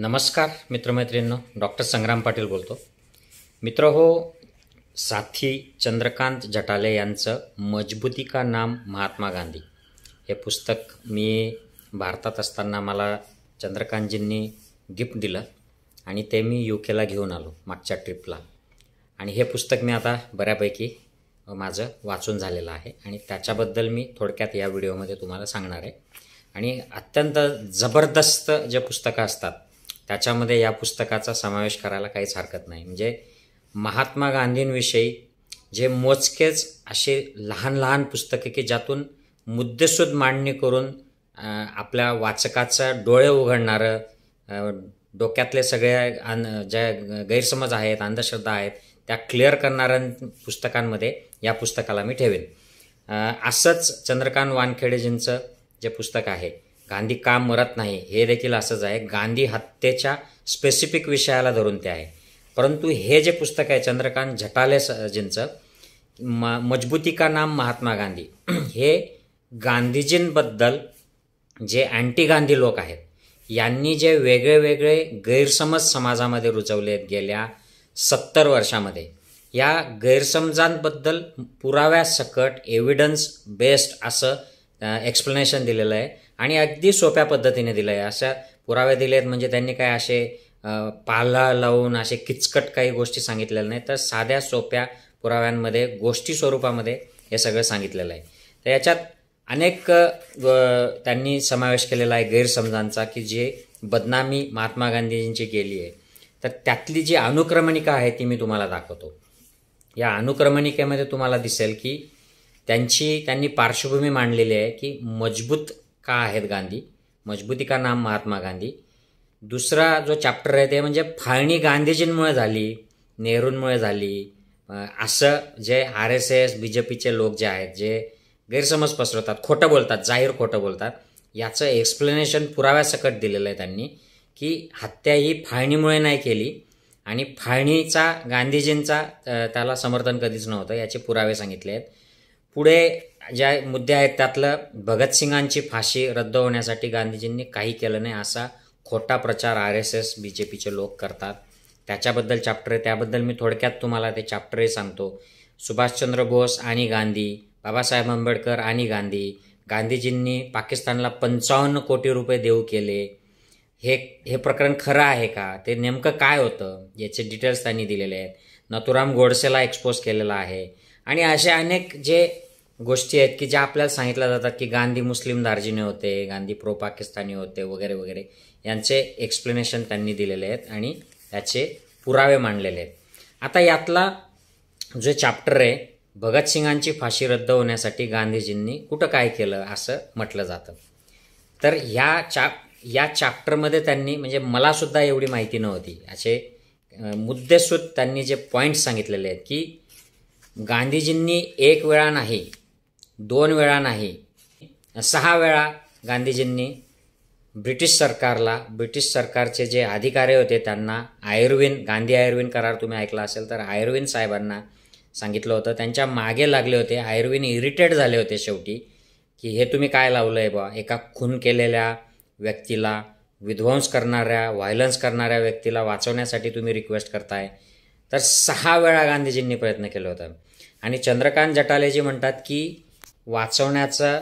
नमस्कार मित्रमैत्रिणींनो डॉक्टर संग्राम पाटील बोलतो मित्र हो साथी चंद्रकांत जटाले यांचं मजबूती का नाम महात्मा गांधी हे पुस्तक मी भारतात असताना मला चंद्रकांतजींनी गिफ्ट दिलं आणि ते मी यू केला घेऊन आलो मागच्या ट्रिपला आणि हे पुस्तक मी आता बऱ्यापैकी माझं वाचून झालेलं आहे आणि त्याच्याबद्दल मी थोडक्यात या व्हिडिओमध्ये तुम्हाला सांगणार आहे आणि अत्यंत जबरदस्त जे पुस्तकं असतात त्याच्यामध्ये या पुस्तकाचा समावेश करायला काहीच हरकत नाही म्हणजे महात्मा गांधींविषयी जे मोजकेच असे लहान लहान पुस्तकं की ज्यातून मुद्देसूद मांडणी करून आपल्या वाचकाचं डोळे उघडणारं डोक्यातले सगळ्या अन ज्या गैरसमज आहेत अंधश्रद्धा आहेत त्या क्लिअर करणाऱ्या पुस्तकांमध्ये या पुस्तकाला मी ठेवेन असंच चंद्रकांत वानखेडेजींचं जे पुस्तक आहे गांधी का मरत नाही हे देखील असंच आहे गांधी हत्येच्या स्पेसिफिक विषयाला धरून ते आहे परंतु हे जे पुस्तक आहे चंद्रकांत झटाले सजींचं म मजबूती का नाम महात्मा गांधी हे गांधीजींबद्दल जे अँटी गांधी लोक आहेत यांनी जे वेगळे वेगळे गैरसमज समाजामध्ये रुजवले गेल्या सत्तर वर्षामध्ये या गैरसमजांबद्दल पुराव्यासकट एव्हिडन्स बेस्ड असं एक्सप्लेनेशन दिलेलं आहे आणि अगदी सोप्या पद्धतीने दिलं आहे अशा पुरावे दिले आहेत म्हणजे त्यांनी काय असे पाला लावून असे किचकट काही गोष्टी सांगितलेल्या नाही तर साध्या सोप्या पुराव्यांमध्ये गोष्टी स्वरूपामध्ये हे सगळं सांगितलेलं आहे तर याच्यात अनेक त्यांनी समावेश केलेला आहे गैरसमजांचा की जे बदनामी महात्मा गांधीजींची केली आहे तर त्यातली जी अनुक्रमणिका आहे ती मी तुम्हाला दाखवतो या अनुक्रमणिकेमध्ये तुम्हाला दिसेल की त्यांची त्यांनी पार्श्वभूमी मांडलेली आहे की मजबूत का आहेत गांधी मजबूती का नाम महात्मा गांधी दुसरा जो चॅप्टर आहे ते म्हणजे फाळणी गांधीजींमुळे झाली नेहरूंमुळे झाली असं जे R S S B J पीचे लोक जे आहेत जे गैरसमज पसरवतात खोटं बोलतात जाहीर खोटं बोलतात याचं एक्सप्लेनेशन पुराव्यासकट दिलेलं आहे त्यांनी की हत्या ही फाळणीमुळे नाही केली आणि फाळणीचा गांधीजींचा त्याला समर्थन कधीच नव्हतं याचे पुरावे सांगितले आहेत पुढे ज्या मुद्दे आहेत त्यातलं भगतसिंगांची फाशी रद्द होण्यासाठी गांधीजींनी काही केलं नाही असा खोटा प्रचार R S S B J पीचे लोक करतात त्याच्याबद्दल चॅप्टर आहे त्याबद्दल मी थोडक्यात तुम्हाला ते चॅप्टरही सांगतो सुभाषचंद्र बोस आणि गांधी बाबासाहेब आंबेडकर आणि गांधी गांधीजींनी पाकिस्तानला पंचावन्न कोटी रुपये देऊ केले हे हे प्रकरण खरं आहे का ते नेमकं काय होतं याचे डिटेल्स त्यांनी दिलेले आहेत नथुराम गोडसेला एक्सपोज केलेला आहे आणि अशा अनेक जे गोष्टी आहेत की ज्या आपल्याला सांगितल्या जातात की गांधी मुस्लिम दार्जिने होते गांधी प्रो पाकिस्तानी होते वगैरे वगैरे यांचे एक्सप्लेनेशन त्यांनी दिलेले आहेत आणि त्याचे पुरावे मांडलेले आहेत आता यातला जो चॅप्टर आहे भगतसिंगांची फाशी रद्द होण्यासाठी गांधीजींनी कुठं काय केलं असं म्हटलं जातं तर ह्या चॅप या चॅप्टरमध्ये त्यांनी म्हणजे मलासुद्धा एवढी माहिती नव्हती असे मुद्देसूद त्यांनी जे पॉईंट्स सांगितलेले आहेत की गांधीजींनी एक वेळा नाही दोन वेळा नाही सहा वेळा गांधीजींनी ब्रिटिश सरकारला ब्रिटिश सरकारचे जे अधिकारी होते त्यांना आयुर्विन गांधी आयुर्वीन करार तुम्ही ऐकला असेल तर आयुर्विन साहेबांना सांगितलं होतं त्यांच्या मागे लागले होते आयुर्वीन इरिटेट झाले होते शेवटी की हे तुम्ही काय लावलं आहे बा एका खून केलेल्या व्यक्तीला विध्वंस करणाऱ्या व्हायलन्स करणाऱ्या व्यक्तीला वाचवण्यासाठी तुम्ही रिक्वेस्ट करताय तर सहा वेळा गांधीजींनी प्रयत्न केला होता आणि चंद्रकांत जटालेजी म्हणतात की वाचवण्याचा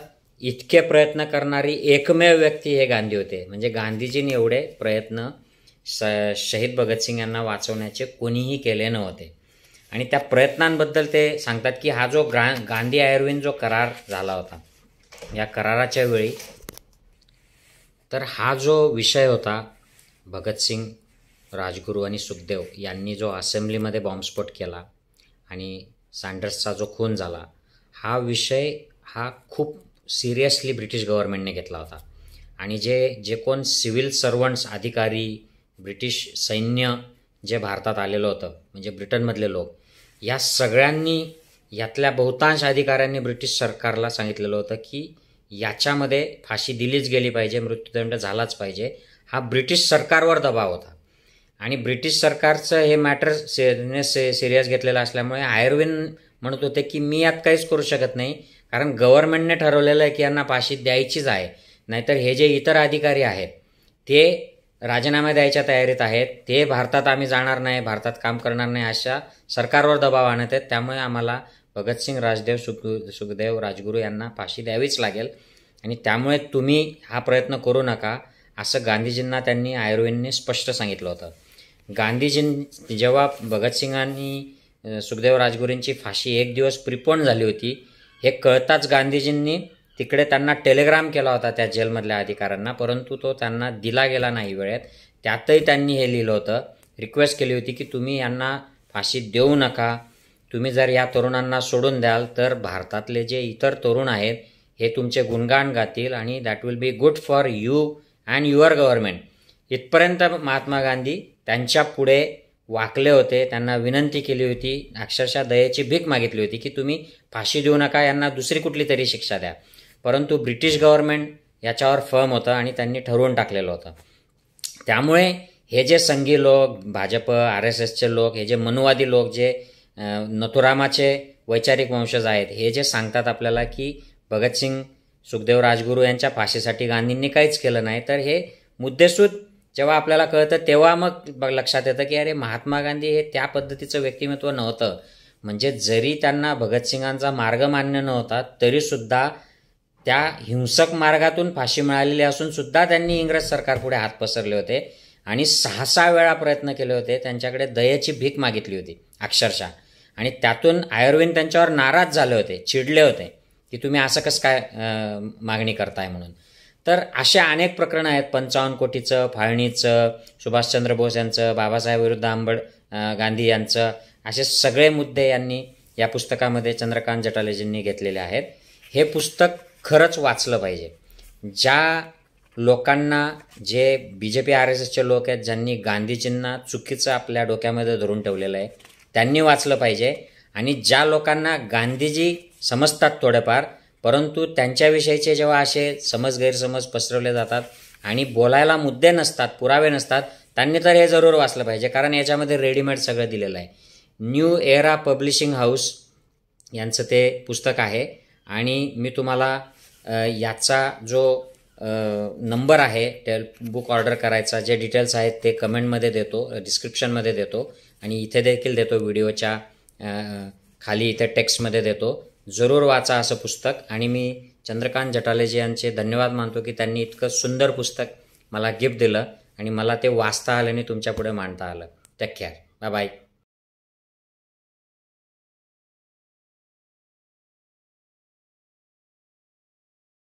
इतके प्रयत्न करणारी एकमेव व्यक्ती हे गांधी होते म्हणजे गांधीजींनी एवढे प्रयत्न श शहीद भगतसिंग यांना वाचवण्याचे कोणीही केले नव्हते आणि त्या प्रयत्नांबद्दल ते सांगतात की हा जो ग्रा गांधी आयुर्वेद जो करार झाला होता या कराराच्या वेळी तर हा जो विषय होता भगतसिंग राजगुरू आणि सुखदेव यांनी जो असेंब्लीमध्ये बॉम्बस्फोट केला आणि सँडर्सचा जो खून झाला हा विषय हा खूप सिरियसली ब्रिटिश गव्हर्नमेंटने घेतला होता आणि जे जे कोण सिव्हिल सर्वंट्स अधिकारी ब्रिटिश सैन्य जे भारतात आलेलं होतं म्हणजे ब्रिटनमधले लोक या सगळ्यांनी यातल्या बहुतांश अधिकाऱ्यांनी ब्रिटिश सरकारला सांगितलेलं होतं की याच्यामध्ये फाशी दिलीच गेली पाहिजे मृत्यूदंड झालाच पाहिजे हा ब्रिटिश सरकारवर दबाव होता आणि ब्रिटिश सरकारचं हे मॅटर से सिरियस घेतलेलं असल्यामुळे आयर्विन म्हणत होते की मी यात काहीच करू शकत नाही कारण गव्हर्नमेंटने ठरवलेलं आहे की यांना फाशी द्यायचीच आहे नाहीतर हे जे इतर अधिकारी आहेत ते राजीनामे द्यायच्या तयारीत आहेत ते भारतात आम्ही जाणार नाही भारतात काम करणार नाही अशा सरकारवर दबाव आणत आहेत त्यामुळे आम्हाला भगतसिंग राजदेव सुख सुखदेव राजगुरू यांना फाशी द्यावीच लागेल आणि त्यामुळे तुम्ही हा प्रयत्न करू नका असं गांधीजींना त्यांनी आयुर्वेदने स्पष्ट सांगितलं होतं गांधीजीं जेव्हा भगतसिंगांनी सुखदेव राजगुरूंची फाशी एक दिवस प्रिपोन झाली होती हे कळताच गांधीजींनी तिकडे त्यांना टेलिग्राम केला होता त्या जेलमधल्या अधिकाऱ्यांना परंतु तो त्यांना दिला गेला नाही वेळेत त्यातही त्यांनी हे लिहिलं होतं रिक्वेस्ट केली होती की तुम्ही यांना फाशी देऊ नका तुम्ही जर या तरुणांना सोडून द्याल तर भारतातले जे इतर तरुण आहेत हे तुमचे गुणगान गातील आणि that will be good for you and your government इथपर्यंत महात्मा गांधी त्यांच्या पुढे वाकले होते त्यांना विनंती केली होती अक्षरशः दयेची भीक मागितली होती की तुम्ही फाशी देऊ नका यांना दुसरी कुठली तरी शिक्षा द्या परंतु ब्रिटिश गव्हर्नमेंट याच्यावर फर्म होतं आणि त्यांनी ठरवून टाकलेलं होतं त्यामुळे हे जे संघी लोक भाजप आर एस एसचे लोक हे जे मनुवादी लोक जे नथुरामाचे वैचारिक वंशज आहेत हे जे सांगतात आपल्याला की भगतसिंग सुखदेव राजगुरू यांच्या फाशीसाठी गांधींनी काहीच केलं नाही तर हे मुद्देसूद जेव्हा आपल्याला कळतं तेव्हा मग लक्षात येतं की अरे महात्मा गांधी हे त्या पद्धतीचं व्यक्तिमत्व नव्हतं म्हणजे जरी त्यांना भगतसिंगांचा मार्ग मान्य नव्हता तरीसुद्धा त्या हिंसक मार्गातून फाशी मिळालेली असून सुद्धा त्यांनी इंग्रज सरकारपुढे हात पसरले होते आणि सहा सहा वेळा प्रयत्न केले होते त्यांच्याकडे दयेची भीक मागितली होती अक्षरशः आणि त्यातून आयुर्वेद त्यांच्यावर नाराज झाले होते चिडले होते की तुम्ही असं कसं काय मागणी करताय म्हणून तर अशा अनेक प्रकरणं आहेत पंचावन्न कोटीचं फाळणीचं सुभाषचंद्र बोस यांचं बाबासाहेब विरुद्ध आंबड गांधी यांचं असे सगळे मुद्दे यांनी या पुस्तकामध्ये चंद्रकांत जटालेजींनी घेतलेले आहेत हे पुस्तक खरंच वाचलं पाहिजे ज्या लोकांना जे B J P R S एसचे लोक आहेत ज्यांनी गांधीजींना चुकीचं आपल्या डोक्यामध्ये धरून ठेवलेलं आहे त्यांनी वाचलं पाहिजे आणि ज्या लोकांना गांधीजी समजतात थोडेफार परंतु त्यांच्याविषयीचे जेव्हा असे समज गैरसमज पसरवले जातात आणि बोलायला मुद्दे नसतात पुरावे नसतात त्यांनी तर हे जरूर वाचलं पाहिजे कारण याच्यामध्ये रेडीमेड सगळं दिलेलं आहे न्यू एरा पब्लिशिंग हाऊस यांचं ते पुस्तक आहे आणि मी तुम्हाला याचा जो नंबर आहे टेल बुक ऑर्डर करायचा जे डिटेल्स आहेत ते कमेंटमध्ये देतो डिस्क्रिप्शनमध्ये देतो आणि इथे देखील देतो व्हिडिओच्या खाली इथे टेक्स्टमध्ये देतो जरूर वाचा असं पुस्तक आणि मी चंद्रकांत जटालेजी यांचे धन्यवाद मानतो की त्यांनी इतकं सुंदर पुस्तक मला गिफ्ट दिलं आणि मला ते वाचता आलं आणि तुमच्यापुढे मांडता आलं टॅक केअर बाय